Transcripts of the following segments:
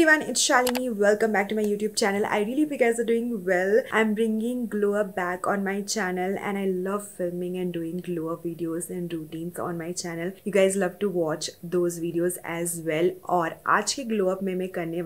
everyone, it's Shalini. Welcome back to my YouTube channel. I really hope you guys are doing well. I'm bringing glow up back on my channel and I love filming and doing glow up videos and routines on my channel. You guys love to watch those videos as well. Or, आज glow up में मैं करने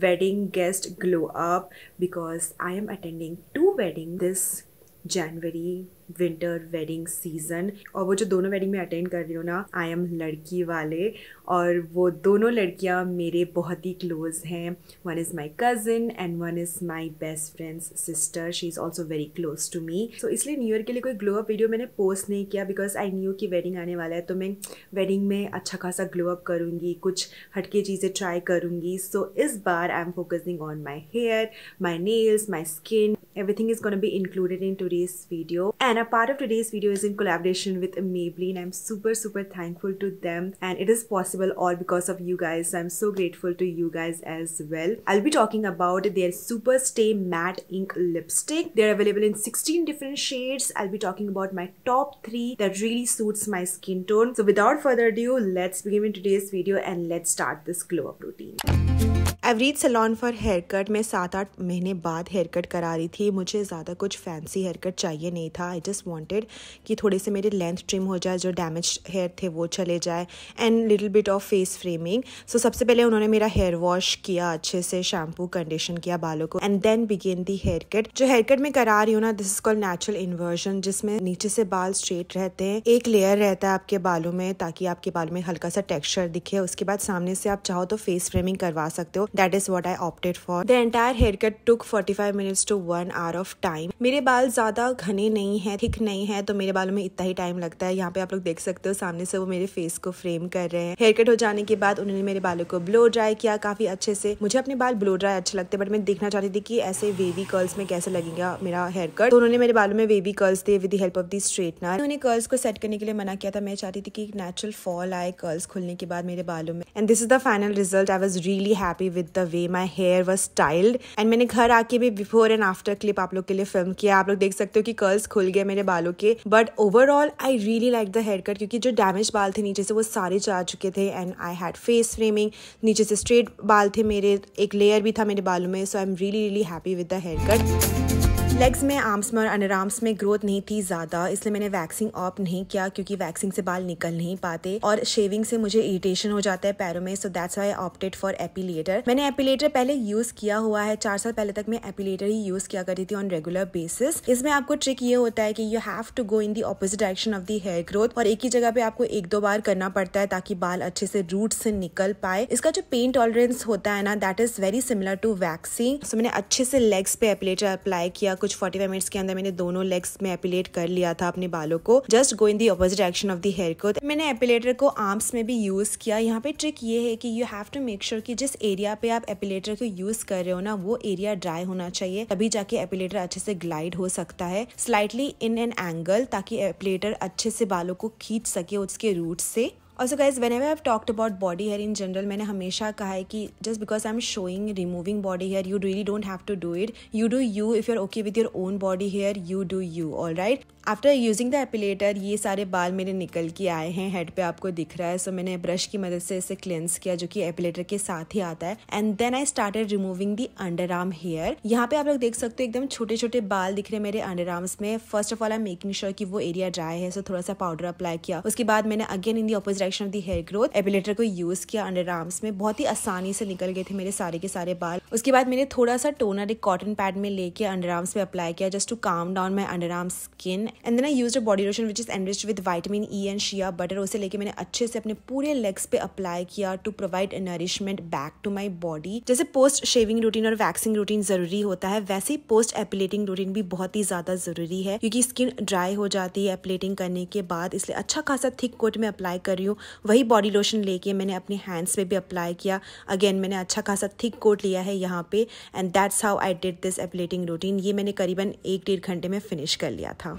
wedding guest glow up because I am attending two weddings this January winter wedding season और वो जो दोनों wedding में attend कर रही हूँ ना आई एम लड़की वाले और वो दोनों लड़कियाँ मेरे बहुत ही क्लोज हैं one is my cousin and one is my best friend's sister she is also very close to me so इसलिए न्यू ईयर के लिए कोई ग्लो अप वीडियो मैंने पोस्ट नहीं किया बिकॉज आई न्यू कि वेडिंग आने वाला है तो मैं वेडिंग में अच्छा खासा ग्लो अप करूँगी कुछ हटके चीज़ें ट्राई करूँगी सो so, इस बार I am focusing on my hair my nails my skin everything is gonna be included in today's video and And a part of today's video is in collaboration with Maybelline. I'm super, super thankful to them. And it is possible all because of you guys. So I'm so grateful to you guys as well. I'll be talking about their Super Stay Matte Ink Lipstick. They're available in 16 different shades. I'll be talking about my top three that really suits my skin tone. So without further ado, let's begin today's video and let's start this glow up routine. Avery's salon for hair cut मैं सात आठ महीने बाद hair cut करा रही थी मुझे ज़्यादा कुछ फैंसी हेयर कट चाहिए नहीं था आई जस्ट वॉन्टेड कि थोड़े से मेरे लेंथ ट्रिम हो जाए जो डैमेज हेयर थे वो चले जाए and little bit of face framing so सबसे पहले उन्होंने मेरा हेयर वॉश किया अच्छे से शैम्पू कंडीशन किया बालों को and then began the hair cut जो हेयर कट मैं करा रही हूँ ना this is called natural inversion जिसमें नीचे से बाल स्ट्रेट रहते हैं एक लेयर रहता है आपके बालों में ताकि आपके बालों में हल्का सा टेक्स्चर दिखे उसके बाद सामने से आप चाहो तो फेस फ्रेमिंग करवा सकते हो that is what I opted for the entire hair cut took forty five minutes to one hour of time मेरे बाल ज़्यादा घने नहीं है थिक नहीं है तो मेरे बालों में इतना ही टाइम लगता है यहाँ पे आप लोग देख सकते हो सामने से वो मेरे फेस को फ्रेम कर रहे हैं हेयर कट हो जाने के बाद उन्होंने मेरे बालों को ब्लो ड्राई किया काफ़ी अच्छे से मुझे अपने बाल ब्लो ड्राई अच्छे लगते बट मैं देखना चाहती थी कि ऐसे वेवी कर्ल्स में कैसे लगेगा मेरा हेयर कट तो उन्होंने मेरे बालों में वेवी कर्ल्स दिए with help of the straightener उन्होंने कर्ल्स को सेट करने के लिए मना किया था मैं चाहती थी कि एक नेचुरल फॉल आए कर्ल्स खुलने के बाद मेरे बालों में and this is the final result I was really happy with with the way my hair was styled and मैंने घर आके भी बिफोर एंड आफ्टर क्लिप आप लोग के लिए फिल्म किया आप लोग देख सकते हो कि कर्ल्स खुल गए मेरे बालों के but overall I really like the hair cut क्योंकि जो डैमेज बाल थे नीचे से वो सारे जा चुके थे and I had face framing नीचे से स्ट्रेट बाल थे मेरे एक लेयर भी था मेरे बालों में so I am really really happy with the hair cut legs में आर्म्स में और अंडर आर्म्स में ग्रोथ नहीं थी ज़्यादा इसलिए मैंने वैक्सिंग ऑप नहीं किया क्योंकि वैक्सिंग से बाल निकल नहीं पाते और शेविंग से मुझे इरिटेशन हो जाता है पैरों में so that's why opted for epilator मैंने एपिलेटर पहले यूज़ किया हुआ है चार साल पहले तक मैं एपिलेटर ही यूज़ किया करती थी ऑन रेगुलर बेसिस इसमें आपको ट्रिक ये होता है कि you have to go in the opposite direction of the hair growth और एक ही जगह पे आपको एक दो बार करना पड़ता है ताकि बाल अच्छे से रूट से निकल पाए इसका जो पेन टॉलरेंस होता है ना that is very similar to waxing so मैंने अच्छे से लेग्स पे एपिलेटर अप्लाई किया कुछ 45 फाइव मिनट्स के अंदर मैंने दोनों लेग्स में एपिलेट कर लिया था अपने बालों को just go in the opposite direction of the hair को तो मैंने एपिलेटर को आर्म्स में भी यूज़ किया यहाँ पे ट्रिक ये है कि you have to make sure कि जिस एरिया पे आप एपिलेटर को यूज़ कर रहे हो ना वो एरिया ड्राई होना चाहिए तभी जाके एपिलेटर अच्छे से ग्लाइड हो सकता है स्लाइटली इन एन एंगल ताकि एपिलेटर अच्छे से बालों को खींच सके उसके रूट से also guys whenever have talked about body hair in general मैंने हमेशा कहा है कि just because I am showing removing body hair you really don't have to do it you do you if you're okay with your own body hair you do you all right after using the epilator ये सारे बाल मेरे निकल के आए हैं head पे आपको दिख रहा है सो so, मैंने ब्रश की मदद से इसे क्लेंस किया जो कि एपिलेटर के साथ ही आता है and then I started removing the under arm hair यहाँ पे आप लोग देख सकते हो एकदम छोटे छोटे बाल दिख रहे मेरे अंडर आर्म्स में first of all I making sure की वो एरिया ड्राई है सो so थोड़ा सा पाउडर अप्लाई किया उसके बाद मैंने again in the oppose direction of the hair growth epilator को यूज किया अंडर आर्म्स में बहुत ही आसानी से निकल गए थे मेरे सारे के सारे बाल उसके बाद मैंने थोड़ा सा टोनर एक कॉटन पैड में लेके अंडर आर्म्स पे अप्लाई किया just to calm down my under arm skin and then I use a body lotion which is enrich with vitamin E and shea butter उसे लेके मैंने अच्छे से अपने पूरे लेग्स पे अप्लाई किया to provide nourishment back to my body जैसे पोस्ट शेविंग रूटीन और वैक्सिंग रूटीन जरूरी होता है वैसे ही पोस्ट एपिलेटिंग रूटीन भी बहुत ही ज्यादा जरूरी है क्योंकि स्किन ड्राई हो जाती है एपिलेटिंग करने के बाद इसलिए अच्छा खासा थिक कोट में अप्लाई कर रही हूँ वही बॉडी लोशन लेके मैंने अपने हैंड्स पे भी अप्लाई किया अगेन मैंने अच्छा खासा थिक कोट लिया है यहाँ पे and that's how I did this epilating routine ये मैंने करीबन एक डेढ़ घंटे में फिनिश कर लिया था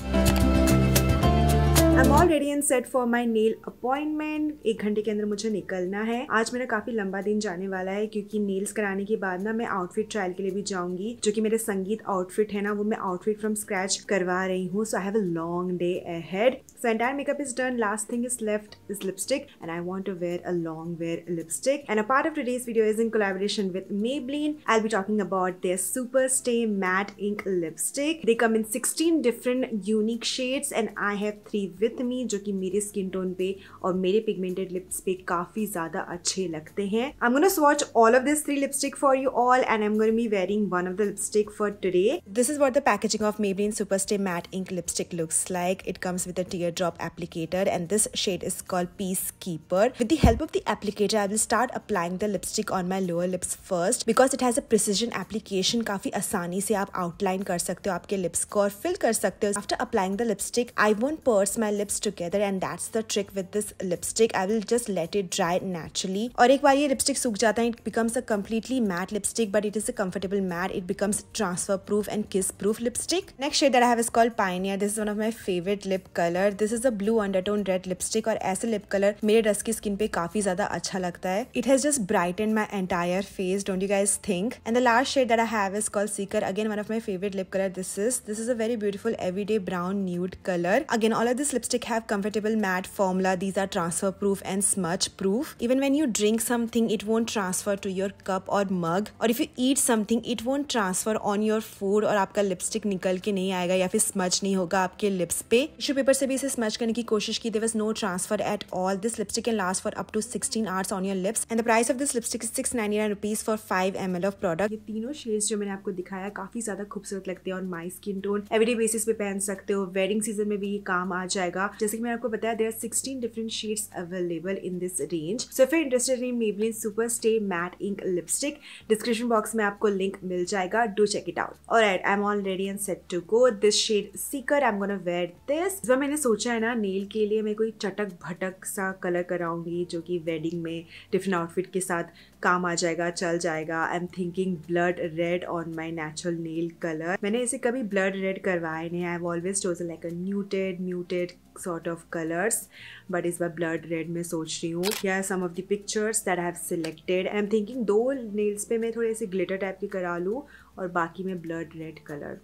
I'm all ready and set for for my nail appointment एक घंटे के अंदर मुझे निकलना है आज मेरा काफी लंबा दिन जाने वाला है क्योंकि नेल्स कराने के बाद ना मैं आउटफिट ट्रायल के लिए भी जाऊंगी जो कि मेरे संगीत आउटफिट है ना वो मैं आउटफिट फ्रॉम स्क्रैच करवा रही हूँ so I have a long day ahead So entire makeup is done. Last thing is left is lipstick and I want to wear a long wear lipstick. And a part of today's video is in collaboration with Maybelline. I'll be talking about their Super Stay Matte Ink Lipstick. They come in 16 different unique shades and I have three with me which are my skin tone and my pigmented lips are very good. I'm gonna swatch all of these three lipstick for you all and I'm gonna be wearing one of the lipstick for today. This is what the packaging of Maybelline Super Stay Matte Ink Lipstick looks like. It comes with a tear teardrop applicator and this shade is called Peacekeeper. With the help of the applicator, I will start applying the lipstick on my lower lips first because it has a precision application. काफ़ी आसानी से आप outline कर सकते हो आपके lips को fill कर सकते हो. After applying the lipstick, I won't purse my lips together and that's the trick with this lipstick. I will just let it dry naturally. और एक बार ये lipstick सूख जाता है, it becomes a completely matte lipstick but it is a comfortable matte. It becomes transfer proof and kiss proof lipstick. Next shade that I have is called Pioneer. This is one of my favorite lip color. This is a blue undertone red lipstick और ऐसे lip colour मेरे रस की skin पे काफी ज्यादा अच्छा लगता है it has just bright and my entire face don't you guys think and the last shade that I've is call Seeker again one of my favourite lip colour this is this is a very beautiful every day brown nude colour again all of this lipstick have comfortable matte formula these are transfer proof and smudge proof even when you drink something it won't transfer to your cup और mug और if you eat something it won't transfer on your food और आपका lipstick निकल के नहीं आएगा या फिर स्मच नहीं होगा आपके लिप्स पे टिश्यू पेपर से भी से स्मच करने की कोशिश की there was no transfer at all this lipstick can last for up to sixteen hours on your lips and the price of this lipstick six nine nine rupees for five M L of product ये तीनों shades जो मैंने आपको दिखाया काफी ज्यादा खूबसूरत लगते हैं और my skin tone everyday basis पे पहन सकते हो वेडिंग सीजन में भी ये काम आ जाएगा जैसे कि मैंने आपको बताया there are sixteen different shades available in this range so फिर interested in Maybelline super stay matte ink lipstick description box में आपको लिंक मिल जाएगा डू चेक इट आउट और at I am already and set to go this shade Seeker I am gonna wear this जब मैंने सोच सोचा है ना नेल के लिए मैं कोई चटक भटक सा कलर कराऊंगी जो कि वेडिंग में टिफिन आउटफिट के साथ काम आ जाएगा चल जाएगा I am thinking blood red on my natural nail colour मैंने इसे कभी ब्लड रेड करवाए नहीं I've always chosen like a muted muted sort of colours but इस बार ब्लड रेड में सोच रही हूँ या some of the pictures that I have selected I am thinking दो नेल्स पे मैं थोड़े से ग्लिटर टाइप की करा लूँ और बाकी में ब्लड रेड कलर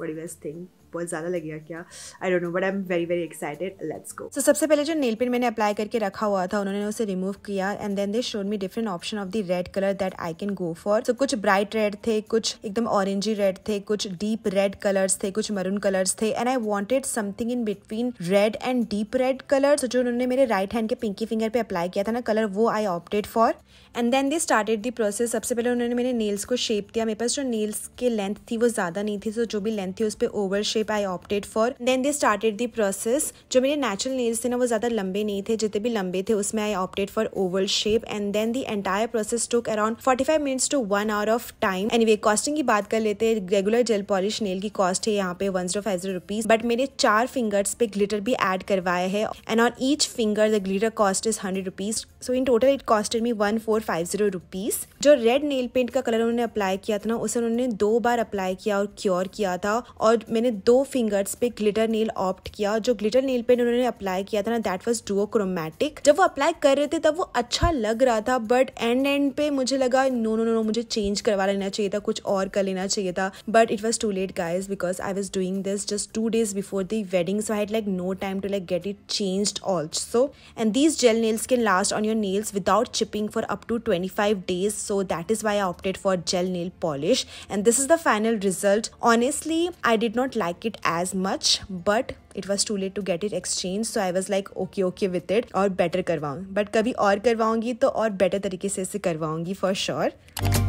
बड़ी बेस्ट थिंग बहुत ज़्यादा लगेगा क्या I don't know but I am very very excited let's go so सबसे पहले जो नेल पेंट मैंने अप्लाई करके रखा हुआ था उन्होंने उसे रिमूव किया and then they showed me different option of the red colour that I can go for so कुछ ब्राइट रेड थे कुछ एकदम ऑरेंजी रेड थे कुछ डीप रेड कलर्स थे कुछ मरून कलर्स थे and I wanted something in between red and deep red colours जो उन्होंने मेरे राइट हैंड के पिंकी फिंगर पे अप्लाई किया था ना कलर वो I opted for and then they started the process सबसे पहले उन्होंने मेरे नेल्स को शेप दिया मेरे पास जो नेल्स के लेंथ थी वो ज़्यादा नहीं थी सो तो जो भी लेंथ थी उस पर over shape I opted for then they started the process जो मेरे नेचुरल नेल्स थे ना वो ज़्यादा लंबे नहीं थे जितने भी लंबे थे उसमें I opted for oval shape and then the entire process took around forty five minutes to one hour of time any costing की बात कर लेते हैं रेगुलर जेल पॉलिश नेल की कॉस्ट है यहाँ पे one zero five zero rupees but मेरे चार फिंगर्स पे ग्लिटर भी एड करवाया है and on each finger the glitter cost is hundred rupees so in total it costed me one four five zero rupees जो रेड नेल पेंट का colour उन्होंने apply किया था ना उसे उन्होंने दो बार अप्लाई किया और क्योर किया था और मैंने दो फिंगर्स पे ग्लिटर नेल ऑप्ट किया जो ग्लिटर नेल पेंट उन्होंने अप्लाई किया था ना दैट वॉज डुओ क्रोमैटिक जब वो अप्लाई कर रहे थे तब वो अच्छा लग रहा था बट एंड एंड पे मुझे लगा नो नो नो नो मुझे चेंज करवा लेना चाहिए था कुछ और कर लेना चाहिए था but it was too late guys because I was doing this just two days before the wedding so I like no time to like get it change also and these gel nails can last on your nails without chipping for up to 25 days so that is why I opted for gel nail polish and this is the final result honestly I did not like it as much but it was too late to get it exchanged so I was like okay okay with it or better करवाऊँ but कभी और करवाऊँगी तो और better तरीके से इसे करवाऊँगी for sure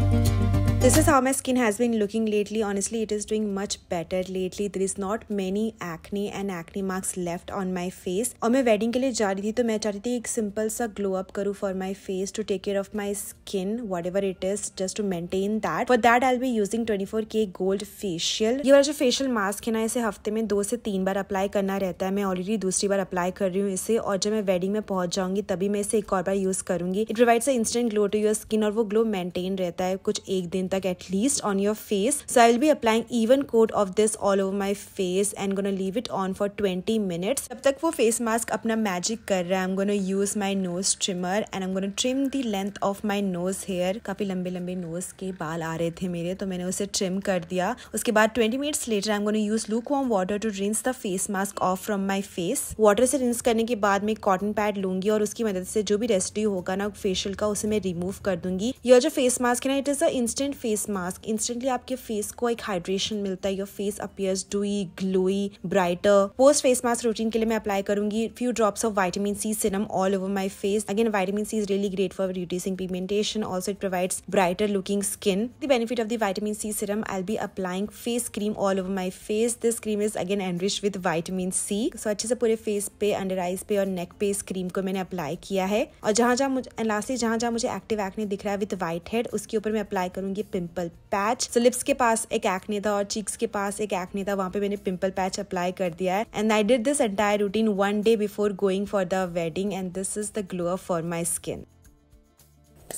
this is how my skin has been looking lately Honestly, it is doing much better lately there is not many acne and acne marks left on my face और मैं wedding के लिए जा रही थी तो मैं चाह रही थी एक सिंपल सा ग्लो अप करूँ for my face to take care of my skin whatever it is just to maintain that for that I be using twenty four K gold facial ये वाला जो फेशियल मास्क है ना इसे हफ्ते में दो से तीन बार अप्लाई करना रहता है मैं ऑलरेडी दूसरी बार अप्लाई कर रही हूँ इसे और जब मैं वेडिंग में पहुंच जाऊंगी तभी मैं इसे एक और बार यूज करूंगी it provides instant glow to your skin और वो ग्लो मेंटेन रहता है कुछ एक दिन तक तक at least on your face so I will be applying even coat of this all over my face and gonna leave it on for twenty minutes जब तक वो फेस मास्क अपना मैजिक कर रहा है I am gonna use my nose trimmer and I am gonna trim the length of my nose hair काफी लंबे लंबे नोज के बाल आ रहे थे मेरे तो मैंने उसे ट्रिम कर दिया उसके बाद twenty minutes later I am gonna use lukewarm water to rinse the face mask off from my face water से रिंस करने के बाद मैं कॉटन पैड लूंगी और उसकी मदद से जो भी रेस्ट्यू होगा ना फेशियल का उसे मैं रिमूव कर दूंगी यह जो फेस मास्क है ना it is a instant face mask instantly आपके फेस को एक हाइड्रेशन मिलता है your face appears dewy glowy brighter post face mask routine के लिए मैं अप्लाई करूंगी few drops of vitamin C serum all over my face again vitamin C is really great for reducing pigmentation also it provides brighter looking skin the benefit of the vitamin C serum I be applying face cream all over my face this cream is again enrich with vitamin C so अच्छे से पूरे face पे under eyes पे और नेक पे इस cream को मैंने अप्लाई किया है और जहां जहां मुझे लास्टली जहां जहां मुझे एक्टिव एक्ने दिख रहा है विद वाइट हेड उसके ऊपर मैं अप्लाई करूंगी पिंपल पैच सो लिप्स के पास एक एक्ने था और चीक्स के पास एक एक्ने था वहां पे मैंने पिंपल पैच अप्लाई कर दिया है and I did this entire routine one day before going for the wedding and this is the glow for my skin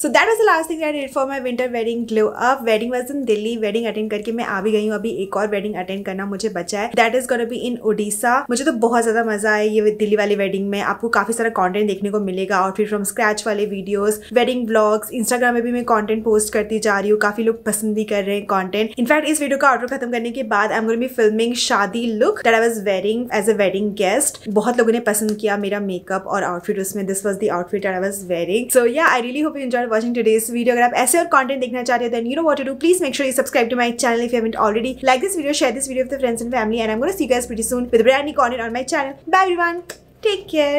so that was the last thing I for my winter wedding glow up wedding was in Delhi wedding attend करके मैं आ भी गई हूँ अभी एक और wedding attend करना मुझे बचा है that is gonna be in Odisha मुझे तो बहुत ज्यादा मजा आया ये दिल्ली वाली वेडिंग में आपको काफी सारा कॉन्टेंट देखने को मिलेगा और फिर फ्रॉम स्क्रैच वाले वीडियोज वेडिंग ब्लॉग्स इंस्टाग्राम में भी मैं कॉन्टेंट पोस्ट करती जा रही हूँ काफी लोग पसंद भी कर रहे हैं कॉन्टेंट इनफैक्ट इस वीडियो का ऑर्डर खत्म करने के बाद I am gonna be filming shaadi look that I was wearing as a wedding guest बहुत लोगों ने पसंद किया मेरा मेकअप और आउटफिट उसमें this was the outfit I was wearing so yeah I really hope you started watching today's video. grab. As ऐसे और content देखना चाहते then you know what to do. Please make sure you subscribe to my channel if you haven't already. Like this video, share this video with your friends and family and I'm going to see you guys pretty soon with brand new content on my channel. Bye everyone. Take care.